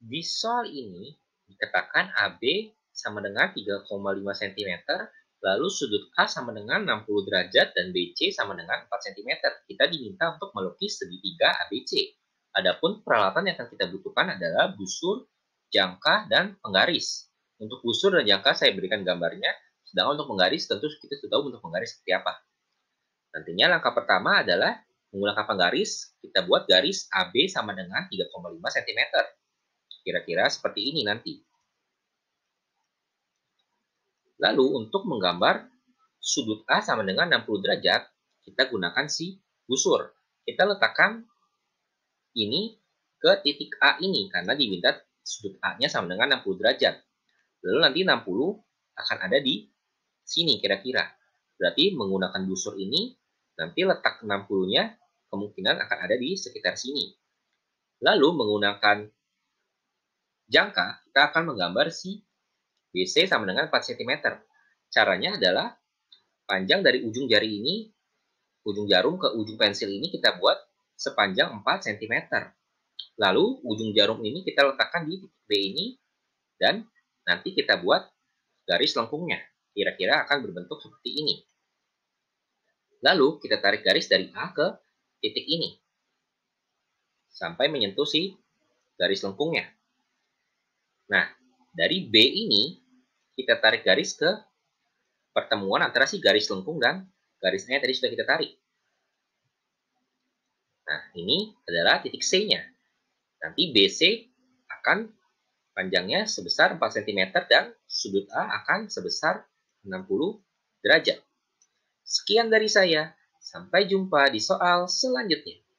Di soal ini dikatakan AB sama dengan 3,5 cm, lalu sudut A sama dengan 60 derajat dan BC sama dengan 4 cm. Kita diminta untuk melukis segitiga ABC. Adapun peralatan yang akan kita butuhkan adalah busur, jangka, dan penggaris. Untuk busur dan jangka saya berikan gambarnya, sedangkan untuk penggaris tentu kita sudah tahu untuk penggaris seperti apa. Nantinya langkah pertama adalah menggunakan penggaris, kita buat garis AB sama dengan 3,5 cm. Kira-kira seperti ini nanti. Lalu untuk menggambar sudut A sama dengan 60 derajat, kita gunakan si busur. Kita letakkan ini ke titik A ini, karena diminta sudut A-nya sama dengan 60 derajat. Lalu nanti 60 akan ada di sini kira-kira. Berarti menggunakan busur ini, nanti letak 60-nya kemungkinan akan ada di sekitar sini. Lalu menggunakan jangka, kita akan menggambar si BC sama dengan 4 cm. Caranya adalah panjang dari ujung jari ini, ujung jarum ke ujung pensil ini kita buat sepanjang 4 cm. Lalu ujung jarum ini kita letakkan di titik B ini dan nanti kita buat garis lengkungnya. Kira-kira akan berbentuk seperti ini. Lalu kita tarik garis dari A ke titik ini sampai menyentuh si garis lengkungnya. Nah, dari B ini kita tarik garis ke pertemuan antara si garis lengkung dan garisnya tadi sudah kita tarik. Nah, ini adalah titik C-nya. Nanti BC akan panjangnya sebesar 4 cm dan sudut A akan sebesar 60 derajat. Sekian dari saya, sampai jumpa di soal selanjutnya.